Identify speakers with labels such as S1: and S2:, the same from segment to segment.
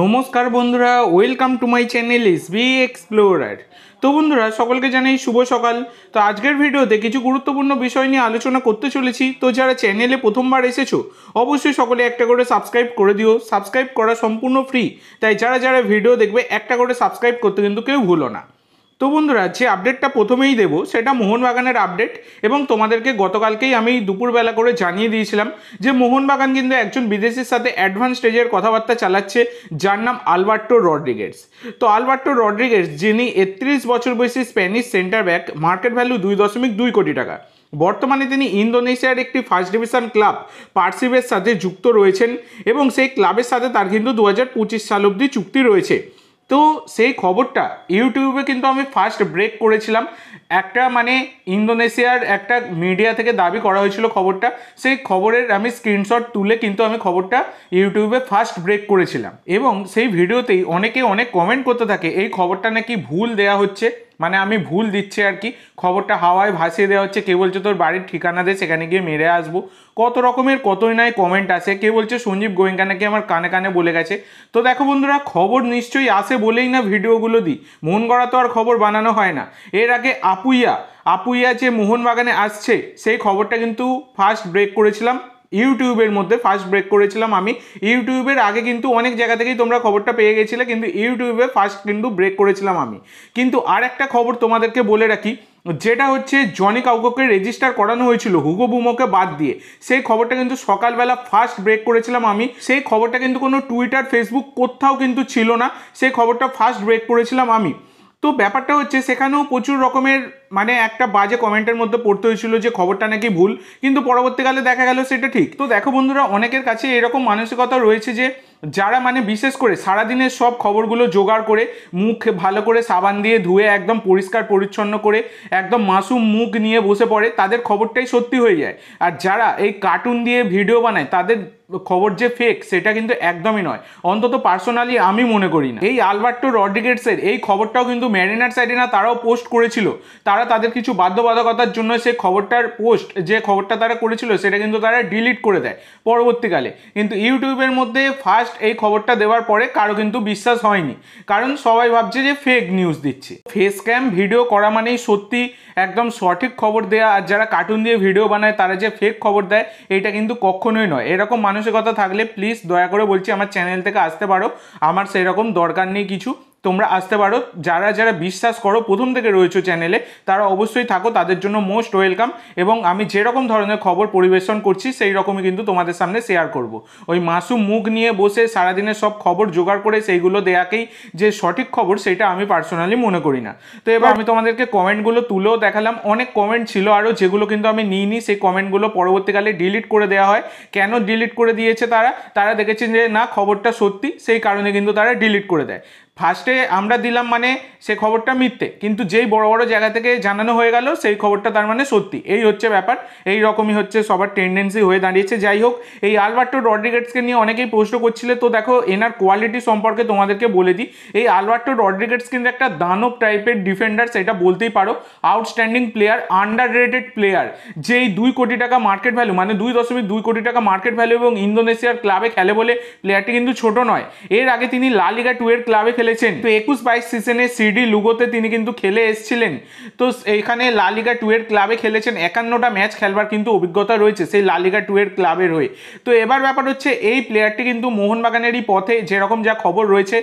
S1: নমস্কার বন্ধুরা welcome to my channel S B explorer তো বন্ধুরা সকলকে জানাই শুভ সকাল তো আজকের ভিডিওতে কিছু গুরুত্বপূর্ণ বিষয় নিয়ে আলোচনা করতে চলেছি তো যারা চ্যানেলে প্রথমবার এসেছো অবশ্যই সকলে একটা করে সাবস্ক্রাইব করে দিও সাবস্ক্রাইব করা সম্পূর্ণ ফ্রি তাই যারা যারা ভিডিও দেখবে একটা করে সাবস্ক্রাইব করতে কিন্তু কেউ ভুলো না তো বন্ধুরা যে আপডেটটা প্রথমেই দেবো সেটা মোহনবাগানের আপডেট এবং তোমাদেরকে গতকালকেই আমি দুপুরবেলা করে জানিয়ে দিয়েছিলাম যে মোহনবাগান কিন্তু একজন বিদেশির সাথে অ্যাডভান্স স্টেজের কথাবার্তা চালাচ্ছে যার নাম আলবার্টো রড্রিগেস তো আলবার্টো রড্রিগেস যিনি একত্রিশ বছর বয়সী Spanish centre back market value দুই দশমিক দুই কোটি টাকা বর্তমানে তিনি ইন্দোনেশিয়ার একটি ফার্স্ট ডিভিশন ক্লাব পার্সিভের সাথে যুক্ত রয়েছেন এবং সেই ক্লাবের সাথে তার কিন্তু দু সাল অবধি চুক্তি রয়েছে তো সেই খবরটা ইউটিউবে কিন্তু আমি ফার্স্ট ব্রেক করেছিলাম একটা মানে ইন্দোনেশিয়ার একটা মিডিয়া থেকে দাবি করা হয়েছিল খবরটা সেই খবরের আমি স্ক্রিনশট তুলে কিন্তু আমি খবরটা ইউটিউবে ফার্স্ট ব্রেক করেছিলাম এবং সেই ভিডিওতেই অনেকে অনেক কমেন্ট করতে থাকে এই খবরটা নাকি ভুল দেয়া হচ্ছে মানে আমি ভুল দিচ্ছি আর কি খবরটা হাওয়ায় ভাসিয়ে দেওয়া হচ্ছে কে বলছে তোর বাড়ির ঠিকানা দে সেখানে গিয়ে মেরে আসবো কত রকমের কতই নাই কমেন্ট আছে কে বলছে সঞ্জীব গোয়েঙ্কা নাকি আমার কানে কানে বলে গেছে তো দেখো বন্ধুরা খবর নিশ্চয়ই আসে বলেই না ভিডিওগুলো দিই মন গড়া তো আর খবর বানানো হয় না এর আগে আপুইয়া আপুইয়া যে মোহনবাগানে আসছে সেই খবরটা কিন্তু ফার্স্ট ব্রেক করেছিলাম ইউটিউবের মধ্যে ফার্স্ট ব্রেক করেছিলাম আমি ইউটিউবের আগে কিন্তু অনেক জায়গা থেকেই তোমরা খবরটা পেয়ে গেছিলে কিন্তু ইউটিউবে ফার্স্ট কিন্তু ব্রেক করেছিলাম আমি কিন্তু আর একটা খবর তোমাদেরকে বলে রাখি যেটা হচ্ছে জনি কাউকে রেজিস্টার করানো হয়েছিল হুগো বুমোকে বাদ দিয়ে সেই খবরটা কিন্তু সকালবেলা ফার্স্ট ব্রেক করেছিলাম আমি সেই খবরটা কিন্তু কোনো টুইটার ফেসবুক কোথাও কিন্তু ছিল না সেই খবরটা ফার্স্ট ব্রেক করেছিলাম আমি তো ব্যাপারটা হচ্ছে সেখানেও প্রচুর রকমের মানে একটা বাজে কমেন্টের মধ্যে পড়তে হয়েছিল যে খবরটা নাকি ভুল কিন্তু পরবর্তীকালে দেখা গেল সেটা ঠিক তো দেখো বন্ধুরা অনেকের কাছে এরকম মানসিকতা রয়েছে যে যারা মানে বিশেষ করে সারাদিনের সব খবরগুলো জোগাড় করে মুখ ভালো করে সাবান দিয়ে ধুয়ে একদম পরিষ্কার পরিচ্ছন্ন করে একদম মাসুম মুখ নিয়ে বসে পড়ে তাদের খবরটাই সত্যি হয়ে যায় আর যারা এই কার্টুন দিয়ে ভিডিও বানায় তাদের খবর যে ফেক সেটা কিন্তু একদমই নয় অন্তত পার্সোনালি আমি মনে করি না এই আলবার্টো রড্রিগেটসের এই খবরটাও কিন্তু ম্যারিনার সাইডে না তারাও পোস্ট করেছিল তারা তাদের কিছু বাধ্যবাধকতার জন্য সেই খবরটার পোস্ট যে খবরটা তারা করেছিল সেটা কিন্তু তারা ডিলিট করে দেয় পরবর্তীকালে কিন্তু ইউটিউবের মধ্যে ফার্স্ট এই খবরটা দেওয়ার পরে কারো কিন্তু বিশ্বাস হয়নি কারণ সবাই ভাবছে যে ফেক নিউজ দিচ্ছে ফেস ক্যাম ভিডিও করা মানেই সত্যি একদম সঠিক খবর দেয়া আর যারা কার্টুন দিয়ে ভিডিও বানায় তারা যে ফেক খবর দেয় এটা কিন্তু কখনোই নয় এরকম মানুষ মানসিকতা থাকলে প্লিজ দয়া করে বলছি আমার চ্যানেল থেকে আসতে পারো আমার সেরকম দরকার নেই কিছু তোমরা আসতে পারো যারা যারা বিশ্বাস করো প্রথম থেকে রয়েছে চ্যানেলে তারা অবশ্যই থাকো তাদের জন্য মোস্ট ওয়েলকাম এবং আমি যেরকম ধরনের খবর পরিবেশন করছি সেই রকমই কিন্তু তোমাদের সামনে শেয়ার করব। ওই মাসুম মুখ নিয়ে বসে সারাদিনের সব খবর জোগাড় করে সেইগুলো দেয়াকেই যে সঠিক খবর সেটা আমি পার্সোনালি মনে করি না তো এবার আমি তোমাদেরকে কমেন্টগুলো তুলেও দেখালাম অনেক কমেন্ট ছিল আরও যেগুলো কিন্তু আমি নিইনি সেই কমেন্টগুলো পরবর্তীকালে ডিলিট করে দেওয়া হয় কেন ডিলিট করে দিয়েছে তারা তারা দেখেছেন যে না খবরটা সত্যি সেই কারণে কিন্তু তারা ডিলিট করে দেয় ফার্স্টে আমরা দিলাম মানে সে খবরটা মিথ্যে কিন্তু যেই বড় বড় জায়গা থেকে জানানো হয়ে গেল সেই খবরটা তার মানে সত্যি এই হচ্ছে ব্যাপার এই রকমই হচ্ছে সবার টেন্ডেন্সি হয়ে দাঁড়িয়েছে যাই হোক এই আলবার্টো রড্রিগেটসকে নিয়ে অনেকেই প্রশ্ন করছিলে তো দেখো এনার কোয়ালিটি সম্পর্কে তোমাদেরকে বলে দিই এই আলবার্টো রড্রিগেটস কিন্তু একটা দানব টাইপের ডিফেন্ডার সেটা বলতেই পারো outstanding player underrated player যেই দুই কোটি টাকা মার্কেট ভ্যালু মানে দুই দশমিক দুই কোটি টাকা মার্কেট ভ্যালু এবং ইন্দোনেশিয়ার ক্লাবে খেলে বলে প্লেয়ারটি কিন্তু ছোট নয় এর আগে তিনি লালিগা টু এর ক্লাবে খেলে খেলেছেন তো একুশ বাইশ সিজনে সিডি লুগোতে তিনি কিন্তু খেলে এসেছিলেন তো এখানে লালিগা টু এর ক্লাবে খেলেছেন একান্নটা ম্যাচ খেলবার কিন্তু অভিজ্ঞতা রয়েছে সেই লালিগা টু এর ক্লাবের হয়ে তো এবার ব্যাপার হচ্ছে এই প্লেয়ারটি কিন্তু মোহনবাগানেরই পথে যেরকম যা খবর রয়েছে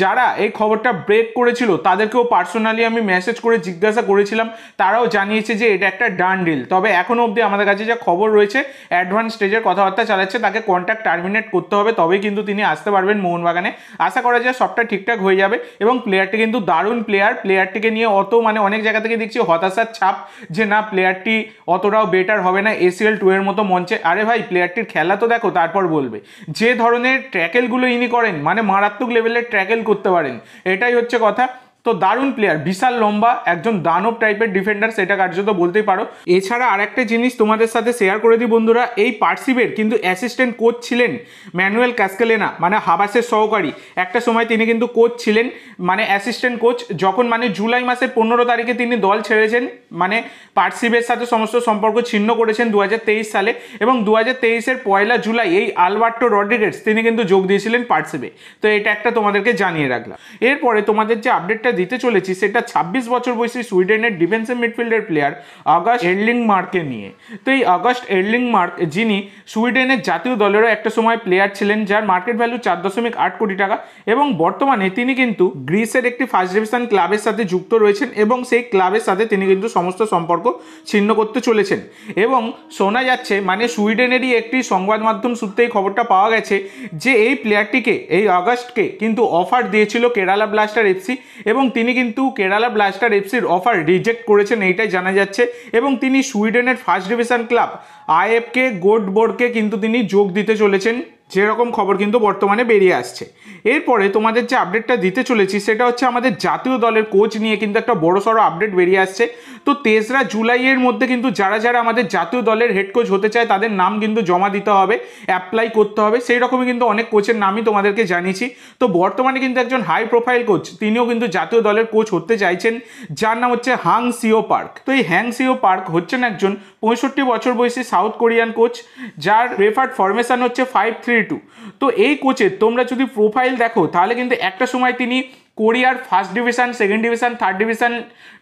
S1: যারা এই খবরটা ব্রেক করেছিল তাদেরকেও পার্সোনালি আমি মেসেজ করে জিজ্ঞাসা করেছিলাম তারাও জানিয়েছে যে এটা একটা ডান ডিল তবে এখনও অবধি আমাদের কাছে যা খবর রয়েছে অ্যাডভান্স স্টেজের কথাবার্তা চালাচ্ছে তাকে কন্ট্যাক্ট টার্মিনেট করতে হবে তবেই কিন্তু তিনি আসতে পারবেন মোহনবাগানে আশা করা যায় সবটা ঠিকঠাক হয়ে যাবে এবং প্লেয়ারটি কিন্তু দারুণ প্লেয়ার প্লেয়ারটিকে নিয়ে অত মানে অনেক জায়গা থেকে দেখছি হতাশার ছাপ যে না প্লেয়ারটি অতটাও বেটার হবে না এসিএল টু এর মতো মঞ্চে আরে ভাই প্লেয়ারটির খেলা তো দেখো তারপর বলবে যে ধরনের ট্র্যাকেলগুলো ইনি করেন মানে মারাত্মক লেভেলের ট্র্যাকেল করতে পারেন এটাই হচ্ছে কথা তো দারুণ প্লেয়ার বিশাল লম্বা একজন দানব টাইপের ডিফেন্ডার সেটা কার্যত বলতেই পারো এছাড়া আরেকটা জিনিস তোমাদের সাথে শেয়ার করে দিই বন্ধুরা এই পার্সিবের কিন্তু অ্যাসিস্ট্যান্ট কোচ ছিলেন ম্যানুয়েল ক্যাসকেলেনা মানে হাবাসের সহকারী একটা সময় তিনি কিন্তু কোচ ছিলেন মানে অ্যাসিস্ট্যান্ট কোচ যখন মানে জুলাই মাসের পনেরো তারিখে তিনি দল ছেড়েছেন মানে পার্সিবের সাথে সমস্ত সম্পর্ক ছিন্ন করেছেন দু সালে এবং দু হাজার তেইশের পয়লা জুলাই এই আলবার্টো রড্রিগেটস তিনি কিন্তু যোগ দিয়েছিলেন পার্সিবে তো এটা একটা তোমাদেরকে জানিয়ে রাখলাম এরপরে তোমাদের যে আপডেটটা দিতে চলেছি সেটা ছাব্বিশ বছর বয়সী সুইডেনের ডিফেন্সিভ মিডফিল্ডের প্লেয়ার অগাস্ট এডলিং মার্ককে নিয়ে তো এই অগাস্ট এডলিং মার্ক যিনি সুইডেনের জাতীয় দলেরও একটা সময় প্লেয়ার ছিলেন যার মার্কেট ভ্যালু চার দশমিক আট কোটি টাকা এবং বর্তমানে তিনি কিন্তু গ্রিসের একটি ফার্স্ট ডিভিশন ক্লাবের সাথে যুক্ত রয়েছেন এবং সেই ক্লাবের সাথে তিনি কিন্তু সমস্ত সম্পর্ক ছিন্ন করতে চলেছেন এবং শোনা যাচ্ছে মানে সুইডেনেরই একটি সংবাদ মাধ্যম সূত্রে এই খবরটা পাওয়া গেছে যে এই প্লেয়ারটিকে এই অগাস্টকে কিন্তু অফার দিয়েছিল কেরালা ব্লাস্টার এফসি এবং এবং তিনি কিন্তু কেরালা ব্লাস্টার এফসির অফার রিজেক্ট করেছেন এইটাই জানা যাচ্ছে এবং তিনি সুইডেনের ফার্স্ট ডিভিশন ক্লাব আইএফকে গোডবোর্ডকে কিন্তু তিনি যোগ দিতে চলেছেন যেরকম খবর কিন্তু বর্তমানে বেরিয়ে আসছে এরপরে তোমাদের যে আপডেটটা দিতে চলেছি সেটা হচ্ছে আমাদের জাতীয় দলের কোচ নিয়ে কিন্তু একটা বড় সড়ো আপডেট বেরিয়ে আসছে তো তেসরা জুলাইয়ের মধ্যে কিন্তু যারা যারা আমাদের জাতীয় দলের হেড কোচ হতে চায় তাদের নাম কিন্তু জমা দিতে হবে অ্যাপ্লাই করতে হবে সেই রকমই কিন্তু অনেক কোচের নামই তোমাদেরকে জানিয়েছি তো বর্তমানে কিন্তু একজন হাই প্রোফাইল কোচ তিনিও কিন্তু জাতীয় দলের কোচ হতে চাইছেন যার নাম হচ্ছে হাং সিও পার্ক তো এই হ্যাং সিও পার্ক হচ্ছেন একজন পঁয়ষট্টি বছর বয়সী সাউথ কোরিয়ান কোচ যার রেফার্ড ফরমেশন হচ্ছে ফাইভ থ্রি টু তো এই কোচের তোমরা যদি প্রোফাইল দেখো তাহলে কিন্তু একটা সময় তিনি কোরিয়ার first division second division third division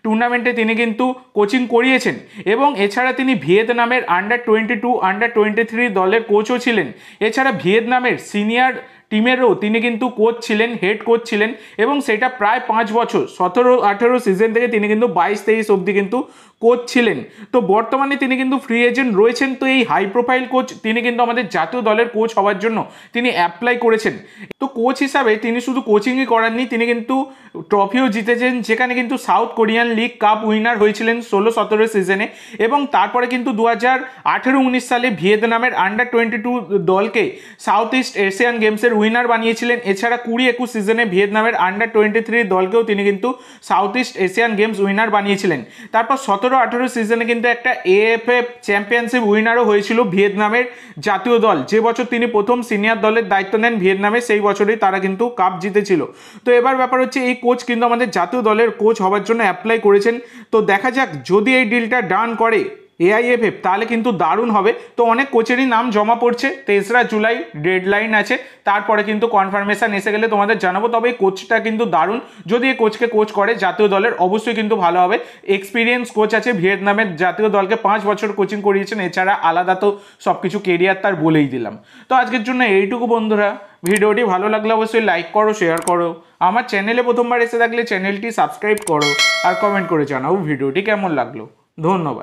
S1: টুর্নামেন্টে তিনি কিন্তু কোচিং করিয়েছেন এবং এছাড়া তিনি ভিয়েতনামের under twenty two under twenty three দলের কোচও ছিলেন এছাড়া ভিয়েতনামের সিনিয়র টিমেরও তিনি কিন্তু কোচ ছিলেন হেড কোচ ছিলেন এবং সেটা প্রায় পাঁচ বছর সতেরো আঠেরো সিজন থেকে তিনি কিন্তু বাইশ তেইশ অবধি কিন্তু কোচ ছিলেন তো বর্তমানে তিনি কিন্তু ফ্রি এজেন্ট রয়েছেন তো এই হাই প্রোফাইল কোচ তিনি কিন্তু আমাদের জাতীয় দলের কোচ হওয়ার জন্য তিনি অ্যাপ্লাই করেছেন তো কোচ হিসাবে তিনি শুধু কোচিংই করাননি তিনি কিন্তু ট্রফিও জিতেছেন যেখানে কিন্তু South Korean league cup winner হয়েছিলেন ষোলো সতেরো সিজনে এবং তারপরে কিন্তু দু হাজার আঠেরো উনিশ সালে ভিয়েতনামের আন্ডার টোয়েন্টি টু দলকে সাউথ ইস্ট এশিয়ান গেমসের উইনার বানিয়েছিলেন এছাড়া কুড়ি একুশ সিজনে ভিয়েতনামের আন্ডার টোয়েন্টি থ্রি দলকেও তিনি কিন্তু south east Asian games winner বানিয়েছিলেন তারপর সতেরো আঠেরো সিজনে কিন্তু একটা এএফএফ চ্যাম্পিয়নশিপ উইনারও হয়েছিল ভিয়েতনামের জাতীয় দল যে বছর তিনি প্রথম সিনিয়র দলের দায়িত্ব নেন ভিয়েতনামে সেই বছরেই তারা কিন্তু কাপ জিতেছিল তো এবার ব্যাপার হচ্ছে এই কোচ কিন্তু আমাদের জাতীয় দলের কোচ হওয়ার জন্য অ্যাপ্লাই করেছেন তো দেখা যাক যদি এই ডিলটা ডান করে এআইএফএফ তাহলে কিন্তু দারুণ হবে তো অনেক কোচেরই নাম জমা পড়ছে তেসরা জুলাই ডেডলাইন আছে তারপরে কিন্তু কনফার্মেশান এসে গেলে তোমাদের জানাবো তবে এই কোচটা কিন্তু দারুণ যদি এই কোচকে কোচ করে জাতীয় দলের অবশ্যই কিন্তু ভালো হবে এক্সপিরিয়েন্স কোচ আছে ভিয়েতনামের জাতীয় দলকে পাঁচ বছর কোচিং করিয়েছেন এছাড়া আলাদা তো সব কিছু কেরিয়ার তার বলেই দিলাম তো আজকের জন্য এইটুকু বন্ধুরা ভিডিওটি ভালো লাগলে অবশ্যই লাইক করো শেয়ার করো আমার চ্যানেলে প্রথমবার এসে থাকলে চ্যানেলটি সাবস্ক্রাইব করো আর কমেন্ট করে জানাও ভিডিওটি কেমন লাগলো ধন্যবাদ